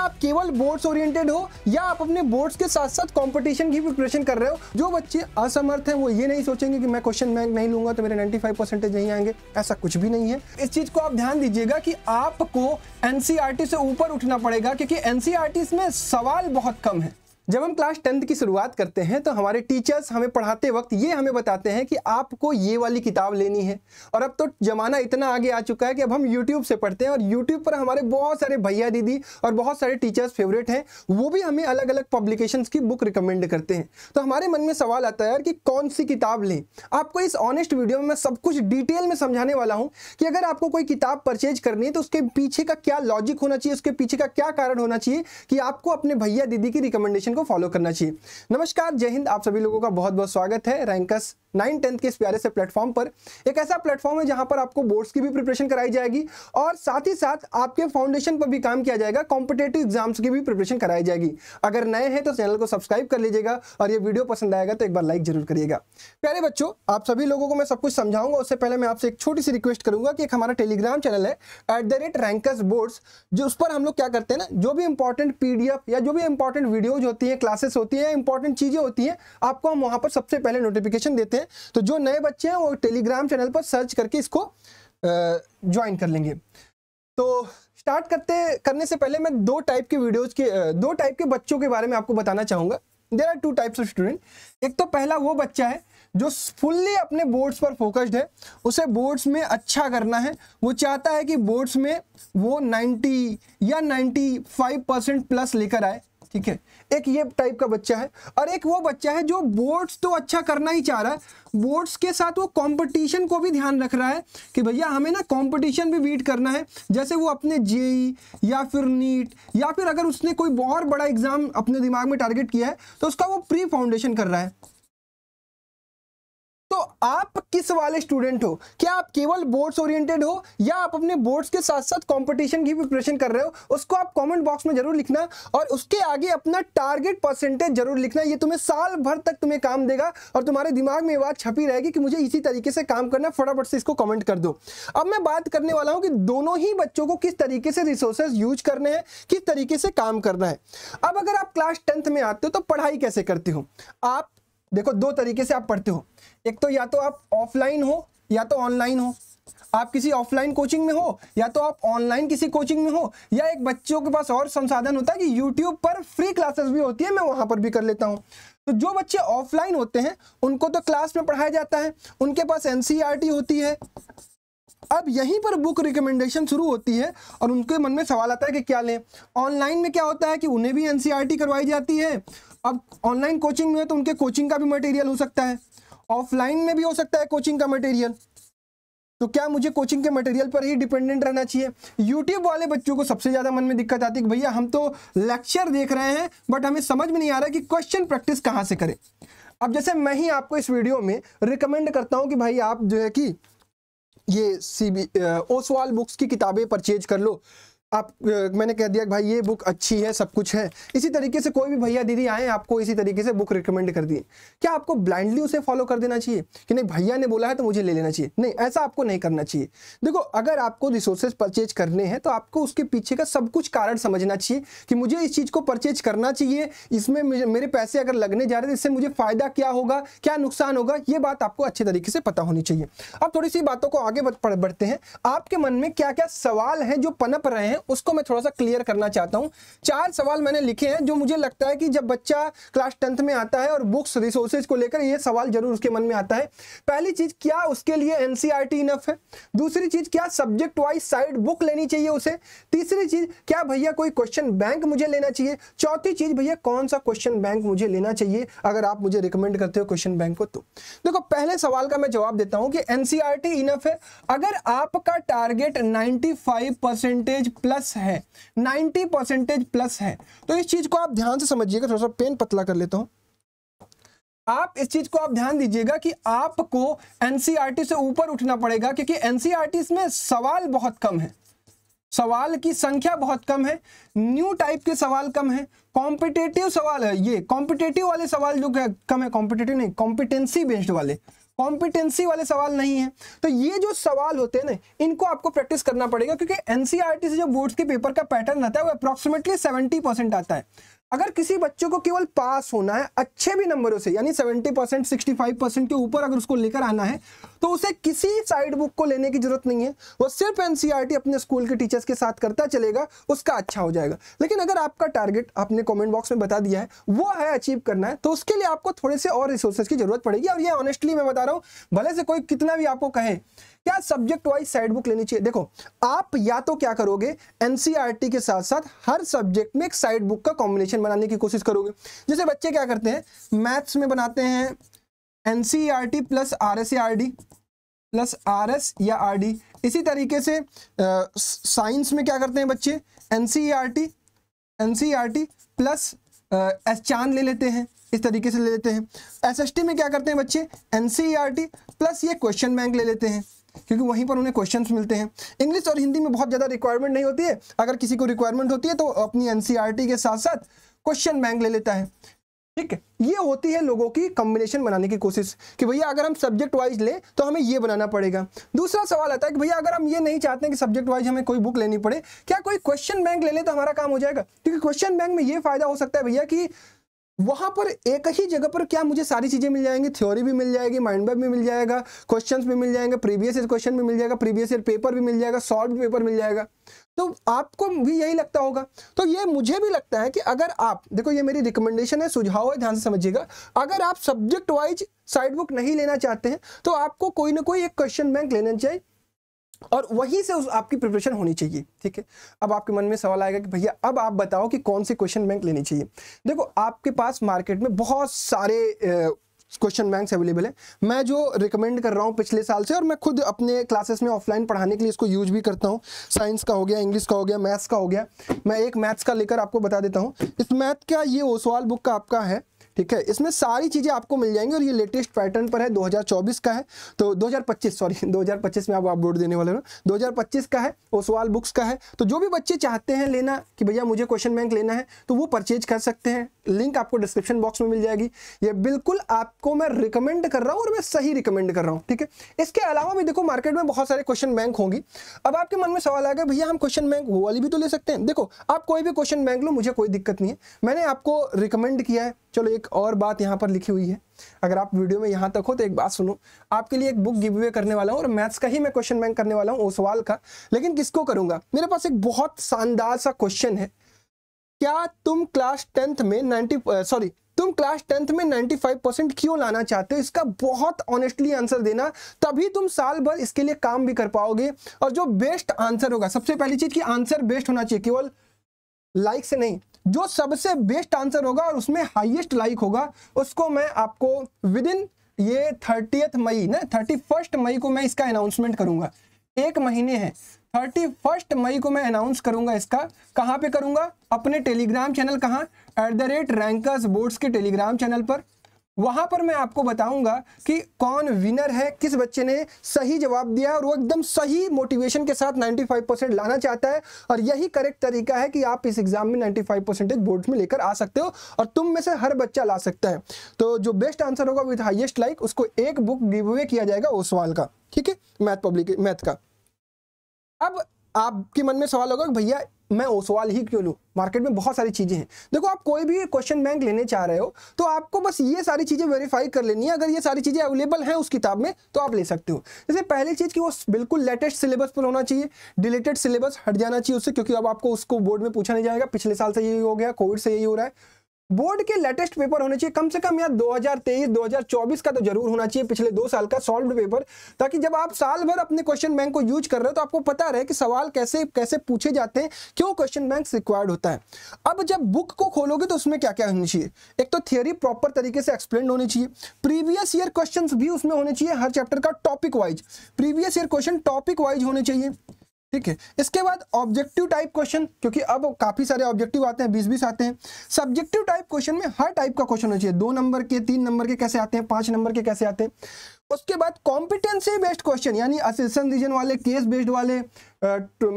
आप केवल boards oriented हो या आप अपने बोर्ड्स के साथ साथ कंपटीशन की प्रिपरेशन कर रहे हो जो बच्चे असमर्थ हैं वो ये नहीं सोचेंगे कि मैं क्वेश्चन बैंक नहीं लूंगा तो मेरे 95 परसेंटेज नहीं आएंगे ऐसा कुछ भी नहीं है इस चीज को आप ध्यान दीजिएगा कि आपको एनसीआरटी e से ऊपर उठना पड़ेगा क्योंकि एनसीआरटी e में सवाल बहुत कम है जब हम क्लास टेंथ की शुरुआत करते हैं तो हमारे टीचर्स हमें पढ़ाते वक्त ये हमें बताते हैं कि आपको ये वाली किताब लेनी है और अब तो ज़माना इतना आगे आ चुका है कि अब हम यूट्यूब से पढ़ते हैं और यूट्यूब पर हमारे बहुत सारे भैया दीदी और बहुत सारे टीचर्स फेवरेट हैं वो भी हमें अलग अलग पब्लिकेशंस की बुक रिकमेंड करते हैं तो हमारे मन में सवाल आता है यार कि कौन सी किताब लें आपको इस ऑनेस्ट वीडियो में मैं सब कुछ डिटेल में समझाने वाला हूँ कि अगर आपको कोई किताब परचेज करनी है तो उसके पीछे का क्या लॉजिक होना चाहिए उसके पीछे का क्या कारण होना चाहिए कि आपको अपने भैया दीदी की रिकमेंडेशन को फॉलो करना चाहिए नमस्कार जय हिंद आप सभी लोगों का बहुत बहुत स्वागत है रैंकस नाइन टेंथ के इस प्यारे से प्लेटफॉर्म पर एक ऐसा प्लेटफॉर्म है जहां पर आपको बोर्ड्स की भी प्रिपरेशन कराई जाएगी और साथ ही साथ आपके फाउंडेशन पर भी काम किया जाएगा कॉम्पिटेटिव एग्जाम्स की भी प्रिपरेशन कराई जाएगी अगर नए हैं तो चैनल को सब्सक्राइब कर लीजिएगा और ये वीडियो पसंद आएगा तो एक बार लाइक जरूर करिएगा प्यारे बच्चों आप सभी लोगों को मैं सब कुछ समझाऊंगा उससे पहले मैं आपसे एक छोटी सी रिक्वेस्ट करूंगा कि एक हमारा टेलीग्राम चैनल है एट जो उस पर हम लोग क्या करते हैं ना जो भी इंपॉर्टेंट पी या जो भी इंपॉर्टेंट वीडियोज होती है होती है क्लासेस होती है इंपॉर्टेंट चीज़ें होती हैं आपको हम वहां पर सबसे पहले नोटिफिकेशन देते हैं तो जो नए बच्चे हैं वो टेलीग्राम चैनल पर सर्च करके इसको ज्वाइन कर लेंगे तो स्टार्ट करते करने से पहले मैं दो टाइप के वीडियोज़ के दो टाइप के बच्चों के बारे में आपको बताना चाहूंगा there are two types of student एक तो पहला वो बच्चा है जो फुल्ली अपने बोर्ड्स पर फोकस्ड है उसे बोर्ड्स में अच्छा करना है वो चाहता है कि बोर्ड्स में वो 90 या 95 परसेंट प्लस लेकर आए ठीक है एक ये टाइप का बच्चा है और एक वो बच्चा है जो बोर्ड्स तो अच्छा करना ही चाह रहा है बोर्ड्स के साथ वो कंपटीशन को भी ध्यान रख रहा है कि भैया हमें ना कंपटीशन भी बीट करना है जैसे वो अपने जेई e या फिर नीट या फिर अगर उसने कोई और बड़ा एग्ज़ाम अपने दिमाग में टारगेट किया है तो उसका वो प्री फाउंडेशन कर रहा है तो आप किस वाले स्टूडेंट हो क्या आप केवल बोर्ड्स ओरिएंटेड हो या आप अपने बोर्ड्स के साथ साथ कंपटीशन की प्रिपरेशन कर रहे हो उसको आप कमेंट बॉक्स में जरूर लिखना और उसके आगे अपना टारगेट परसेंटेज जरूर लिखना ये तुम्हें साल भर तक तुम्हें काम देगा और तुम्हारे दिमाग में बात छपी रहेगी कि मुझे इसी तरीके से काम करना फटाफट से इसको कॉमेंट कर दो अब मैं बात करने वाला हूँ कि दोनों ही बच्चों को किस तरीके से रिसोर्सेज यूज करने हैं किस तरीके से काम करना है अब अगर आप क्लास टेंथ में आते हो तो पढ़ाई कैसे करते हो आप देखो दो तरीके से आप पढ़ते हो एक तो या तो आप ऑफलाइन हो या तो ऑनलाइन हो आप किसी ऑफलाइन कोचिंग में हो या तो आप ऑनलाइन किसी कोचिंग में हो या एक बच्चों के पास और संसाधन होता है कि यूट्यूब पर फ्री क्लासेस भी होती है मैं वहां पर भी कर लेता हूँ तो जो बच्चे ऑफलाइन होते हैं उनको तो क्लास में पढ़ाया जाता है उनके पास एनसीईआरटी e होती है अब यहीं पर बुक रिकमेंडेशन शुरू होती है और उनके मन में सवाल आता है कि क्या लें ऑनलाइन में क्या होता है कि उन्हें भी एनसीईआरटी e करवाई जाती है अब ऑनलाइन कोचिंग में है तो उनके कोचिंग का भी मटेरियल हो सकता है ऑफलाइन में भी हो सकता है कोचिंग का मटेरियल तो क्या मुझे कोचिंग के मटेरियल पर ही डिपेंडेंट रहना चाहिए यूट्यूब वाले बच्चों को सबसे ज़्यादा मन में दिक्कत आती है कि भैया हम तो लेक्चर देख रहे हैं बट हमें समझ में नहीं आ रहा कि क्वेश्चन प्रैक्टिस कहाँ से करें अब जैसे मैं ही आपको इस वीडियो में रिकमेंड करता हूँ कि भाई आप जो है कि ये सी बी ओसवाल बुक्स की किताबें परचेज कर लो आप मैंने कह दिया कि भाई ये बुक अच्छी है सब कुछ है इसी तरीके से कोई भी भैया दीदी आए आपको इसी तरीके से बुक रिकमेंड कर दिए क्या आपको ब्लाइंडली उसे फॉलो कर देना चाहिए कि नहीं भैया ने बोला है तो मुझे ले लेना चाहिए नहीं ऐसा आपको नहीं करना चाहिए देखो अगर आपको रिसोर्सेज परचेज करने हैं तो आपको उसके पीछे का सब कुछ कारण समझना चाहिए कि मुझे इस चीज़ को परचेज करना चाहिए इसमें मेरे पैसे अगर लगने जा रहे हैं तो इससे मुझे फ़ायदा क्या होगा क्या नुकसान होगा ये बात आपको अच्छे तरीके से पता होनी चाहिए अब थोड़ी सी बातों को आगे बढ़ते हैं आपके मन में क्या क्या सवाल हैं जो पनप रहे हैं उसको मैं थोड़ा सा क्लियर करना चाहता हूँ चार सवाल मैंने लिखे हैं जो मुझे लगता है कि जब बच्चा क्लास टेंथ में आता है और बुक्स रिसोर्सेज को लेकर ये सवाल जरूर उसके मन में आता है पहली चीज क्या उसके लिए एनसीईआरटी इनफ e है दूसरी चीज क्या सब्जेक्ट वाइज साइड बुक लेनी चाहिए उसे तीसरी चीज क्या भैया कोई क्वेश्चन बैंक मुझे लेना चाहिए चौथी चीज भैया कौन सा क्वेश्चन बैंक मुझे लेना चाहिए अगर आप मुझे रिकमेंड करते हो क्वेश्चन बैंक को तो देखो पहले सवाल का मैं जवाब देता हूं कि एनसीआर इनफ e है अगर आपका टारगेट 95 परसेंटेज प्लस प्लस है 90 परसेंटेज प्लस है तो इस चीज़ को आप ध्यान से समझिएगा थोड़ा सा पेन पतला कर लेता हूं आप इस चीज को आप ध्यान दीजिएगा कि आपको एनसीआरटी e से ऊपर उठना पड़ेगा क्योंकि एनसीआरटी e में सवाल बहुत कम है सवाल की संख्या बहुत कम है न्यू टाइप के सवाल कम है कॉम्पिटेटिव सवाल है ये कॉम्पिटेटिव वाले सवाल जो कम है कॉम्पिटेटिव नहीं कॉम्पिटेंसी बेस्ड वाले कॉम्पिटेंसी वाले सवाल नहीं है तो ये जो सवाल होते हैं ना इनको आपको प्रैक्टिस करना पड़ेगा क्योंकि एनसीईआरटी e से जो बोर्ड्स के पेपर का पैटर्न आता है वो अप्रॉक्सीमेटली सेवेंटी परसेंट आता है अगर किसी बच्चे को केवल पास होना है अच्छे भी नंबरों से यानी seventy percent sixty five percent के ऊपर अगर उसको लेकर आना है तो उसे किसी साइड बुक को लेने की जरूरत नहीं है वो सिर्फ एनसीईआरटी e अपने स्कूल के टीचर्स के साथ करता चलेगा उसका अच्छा हो जाएगा लेकिन अगर आपका टारगेट आपने कॉमेंट बॉक्स में बता दिया है वो है अचीव करना है तो उसके लिए आपको थोड़े से और रिसोर्सेज की जरूरत पड़ेगी और ये ऑनेस्टली मैं बता रहा हूँ भले से कोई कितना भी आपको कहे क्या सब्जेक्ट वाइज साइड बुक लेनी चाहिए देखो आप या तो क्या करोगे एनसीईआरटी e के साथ साथ हर सब्जेक्ट में एक साइड बुक का कॉम्बिनेशन बनाने की कोशिश करोगे जैसे बच्चे क्या करते हैं मैथ्स में बनाते हैं N C R T plus R S या R D plus R S या आर डी इसी तरीके से साइंस में क्या करते हैं बच्चे N C R T N C R T plus S Chand ले लेते हैं इस तरीके से ले लेते हैं एस एस टी में क्या करते हैं बच्चे N C R T plus ये क्वेश्चन बैंक ले लेते हैं क्योंकि वहीं पर उन्हें क्वेश्चंस मिलते हैं इंग्लिश और हिंदी में बहुत ज़्यादा रिक्वायरमेंट नहीं होती है अगर किसी को रिक्वायरमेंट होती है तो अपनी एन के साथ साथ क्वेश्चन बैंक ले लेता है ठीक है ये होती है लोगों की कॉम्बिनेशन बनाने की कोशिश कि भैया अगर हम सब्जेक्ट वाइज लें तो हमें ये बनाना पड़ेगा दूसरा सवाल आता है कि भैया अगर हम ये नहीं चाहते कि सब्जेक्ट वाइज हमें कोई बुक लेनी पड़े क्या कोई क्वेश्चन बैंक ले लें तो हमारा काम हो जाएगा क्योंकि क्वेश्चन बैंक में ये फायदा हो सकता है भैया कि वहां पर एक ही जगह पर क्या मुझे सारी चीजें मिल जाएंगी थ्योरी भी मिल जाएगी माइंड मैप भी मिल जाएगा क्वेश्चंस भी मिल जाएंगे प्रीवियस ईयर क्वेश्चन भी मिल जाएगा प्रीवियस ईयर पेपर भी मिल जाएगा सॉल्व पेपर मिल जाएगा तो आपको भी यही लगता होगा तो ये मुझे भी लगता है कि अगर आप देखो ये मेरी रिकमेंडेशन है सुझाव है ध्यान से समझिएगा अगर आप सब्जेक्ट वाइज साइड बुक नहीं लेना चाहते हैं तो आपको कोई ना कोई एक क्वेश्चन बैंक लेना चाहिए और वहीं से उस आपकी प्रिपरेशन होनी चाहिए ठीक है अब आपके मन में सवाल आएगा कि भैया अब आप बताओ कि कौन सी क्वेश्चन बैंक लेनी चाहिए देखो आपके पास मार्केट में बहुत सारे क्वेश्चन बैंक्स अवेलेबल है मैं जो रिकमेंड कर रहा हूँ पिछले साल से और मैं खुद अपने क्लासेस में ऑफलाइन पढ़ाने के लिए इसको यूज भी करता हूँ साइंस का हो गया इंग्लिश का हो गया मैथ्स का हो गया मैं एक मैथ्स का लेकर आपको बता देता हूँ इस मैथ का ये ओसवाल बुक का आपका है ठीक है इसमें सारी चीज़ें आपको मिल जाएंगी और ये लेटेस्ट पैटर्न पर है 2024 का है तो 2025 सॉरी 2025 में आप अपलोड देने वाले हो 2025 का है ओसवाल बुक्स का है तो जो भी बच्चे चाहते हैं लेना कि भैया मुझे क्वेश्चन बैंक लेना है तो वो परचेज कर सकते हैं लिंक आपको डिस्क्रिप्शन बॉक्स में मिल जाएगी ये बिल्कुल आपको मैं रिकमेंड कर रहा हूँ और मैं सही रिकमेंड कर रहा हूँ ठीक है इसके अलावा भी देखो मार्केट में बहुत सारे क्वेश्चन बैंक होंगी अब आपके मन में सवाल आ गया भैया हम क्वेश्चन बैंक वो वाली भी तो ले सकते हैं देखो आप कोई भी क्वेश्चन बैंक लो मुझे कोई दिक्कत नहीं है मैंने आपको रिकमेंड किया है चलो एक और बात यहाँ पर लिखी हुई है अगर आप वीडियो में यहाँ तक हो तो एक बात सुनो आपके लिए एक बुक गिव अवे करने वाला हूँ और मैथ्स का ही मैं क्वेश्चन बैंक करने वाला हूँ ओसवाल का लेकिन किसको करूँगा मेरे पास एक बहुत शानदार सा क्वेश्चन है क्या तुम क्लास टेंथ में नाइन्टी सॉरी तुम क्लास टेंथ में 95 परसेंट क्यों लाना चाहते हो इसका बहुत ऑनेस्टली आंसर देना तभी तुम साल भर इसके लिए काम भी कर पाओगे और जो बेस्ट आंसर होगा सबसे पहली चीज कि आंसर बेस्ट होना चाहिए केवल लाइक से नहीं जो सबसे बेस्ट आंसर होगा और उसमें हाईएस्ट लाइक होगा उसको मैं आपको विद इन ये थर्टीथ मई ना थर्टी फर्स्ट मई को मैं इसका अनाउंसमेंट करूंगा एक महीने है थर्टी फर्स्ट मई को मैं अनाउंस करूंगा इसका कहाँ पे करूंगा अपने टेलीग्राम चैनल कहाँ at the rate rankers boards के टेलीग्राम चैनल पर वहां पर मैं आपको बताऊंगा कि कौन विनर है किस बच्चे ने सही जवाब दिया और वो एकदम सही मोटिवेशन के साथ 95 परसेंट लाना चाहता है और यही करेक्ट तरीका है कि आप इस एग्जाम में 95 परसेंटेज बोर्ड में लेकर आ सकते हो और तुम में से हर बच्चा ला सकता है तो जो बेस्ट आंसर होगा विथ हाइएस्ट लाइक उसको एक बुक गिव अवे किया जाएगा ओसवाल का ठीक है मैथ पब्लिक मैथ का अब आपके मन में सवाल होगा कि भैया मैं सवाल ही क्यों लूँ मार्केट में बहुत सारी चीज़ें हैं देखो आप कोई भी क्वेश्चन बैंक लेने चाह रहे हो तो आपको बस ये सारी चीज़ें वेरीफाई कर लेनी है अगर ये सारी चीज़ें अवेलेबल हैं उस किताब में तो आप ले सकते हो जैसे पहली चीज़ कि वो बिल्कुल लेटेस्ट सिलेबस पर होना चाहिए डिलेटेड सिलेबस हट जाना चाहिए उससे क्योंकि अब आपको उसको बोर्ड में पूछा नहीं जाएगा पिछले साल से यही हो गया कोविड से यही हो रहा है बोर्ड के लेटेस्ट पेपर होने चाहिए कम से कम यार 2023 2024 का तो जरूर होना चाहिए पिछले दो साल का सॉल्व पेपर ताकि जब आप साल भर अपने क्वेश्चन बैंक को यूज कर रहे हो तो आपको पता रहे कि सवाल कैसे कैसे पूछे जाते हैं क्यों क्वेश्चन बैंक रिक्वायर्ड होता है अब जब बुक को खोलोगे तो उसमें क्या क्या होनी चाहिए एक तो थियोरी प्रॉपर तरीके से एक्सप्लेन होनी चाहिए प्रीवियस ईयर क्वेश्चन भी उसमें होने चाहिए हर चैप्टर का topic wise previous year question topic wise होने चाहिए ठीक है इसके बाद ऑब्जेक्टिव टाइप क्वेश्चन क्योंकि अब काफ़ी सारे ऑब्जेक्टिव आते हैं बीस बीस आते हैं सब्जेक्टिव टाइप क्वेश्चन में हर टाइप का क्वेश्चन होना चाहिए दो नंबर के तीन नंबर के कैसे आते हैं पांच नंबर के कैसे आते हैं उसके बाद कॉम्पिटेंसी बेस्ड क्वेश्चन यानी असिस्टेंट रीजन वाले केस बेस्ड वाले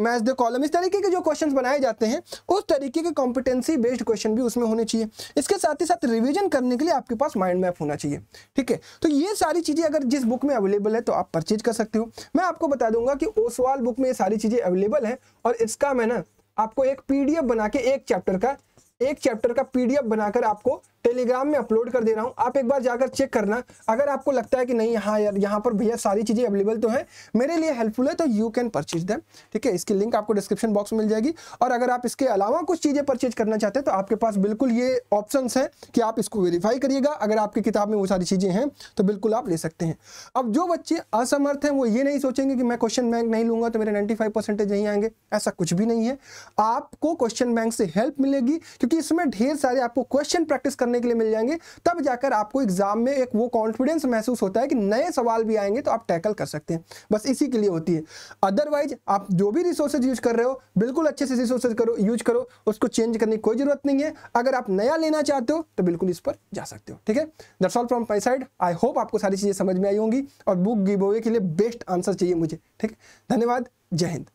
मैच द कॉलम इस तरीके के जो क्वेश्चन बनाए जाते हैं उस तरीके के कॉम्पिटेंसी बेस्ड क्वेश्चन भी उसमें होने चाहिए इसके साथ ही साथ रिविजन करने के लिए आपके पास माइंड मैप होना चाहिए ठीक है तो ये सारी चीज़ें अगर जिस बुक में अवेलेबल है तो आप परचेज कर सकते हो मैं आपको बता दूंगा कि ओसवाल बुक में ये सारी चीज़ें अवेलेबल है और इसका मैं ना आपको एक पीडीएफ बना के एक चैप्टर का एक चैप्टर का पीडीएफ बनाकर आपको टेलीग्राम में अपलोड कर दे रहा हूँ आप एक बार जाकर चेक करना अगर आपको लगता है कि नहीं हाँ यार यहाँ पर भैया सारी चीज़ें अवेलेबल तो हैं मेरे लिए हेल्पफुल है तो यू कैन परचेज दैम ठीक है इसकी लिंक आपको डिस्क्रिप्शन बॉक्स में मिल जाएगी और अगर आप इसके अलावा कुछ चीज़ें परचेज करना चाहते हैं तो आपके पास बिल्कुल ये ऑप्शन है कि आप इसको वेरीफाई करिएगा अगर आपकी किताब में वो सारी चीज़ें हैं तो बिल्कुल आप ले सकते हैं अब जो बच्चे असमर्थ हैं वो ये नहीं सोचेंगे कि मैं क्वेश्चन बैंक नहीं लूँगा तो मेरे नाइन्टी फाइव परसेंटेज नहीं आएंगे ऐसा कुछ भी नहीं है आपको क्वेश्चन बैंक से हेल्प मिलेगी क्योंकि इसमें ढेर सारे आपको क्वेश्चन प्रैक्टिस करना करने के लिए मिल जाएंगे तब जाकर आपको एग्जाम में एक वो कॉन्फिडेंस महसूस होता है कि नए सवाल भी आएंगे तो आप टैकल कर सकते हैं बस इसी के लिए होती है अदरवाइज आप जो भी रिसोर्सेज यूज कर रहे हो बिल्कुल अच्छे से रिसोर्सेज करो यूज करो उसको चेंज करने की कोई जरूरत नहीं है अगर आप नया लेना चाहते हो तो बिल्कुल इस पर जा सकते हो ठीक है that's all from my side I hope आपको सारी चीज़ें समझ में आई होंगी और बुक गिव के लिए बेस्ट आंसर चाहिए मुझे ठीक है धन्यवाद जय हिंद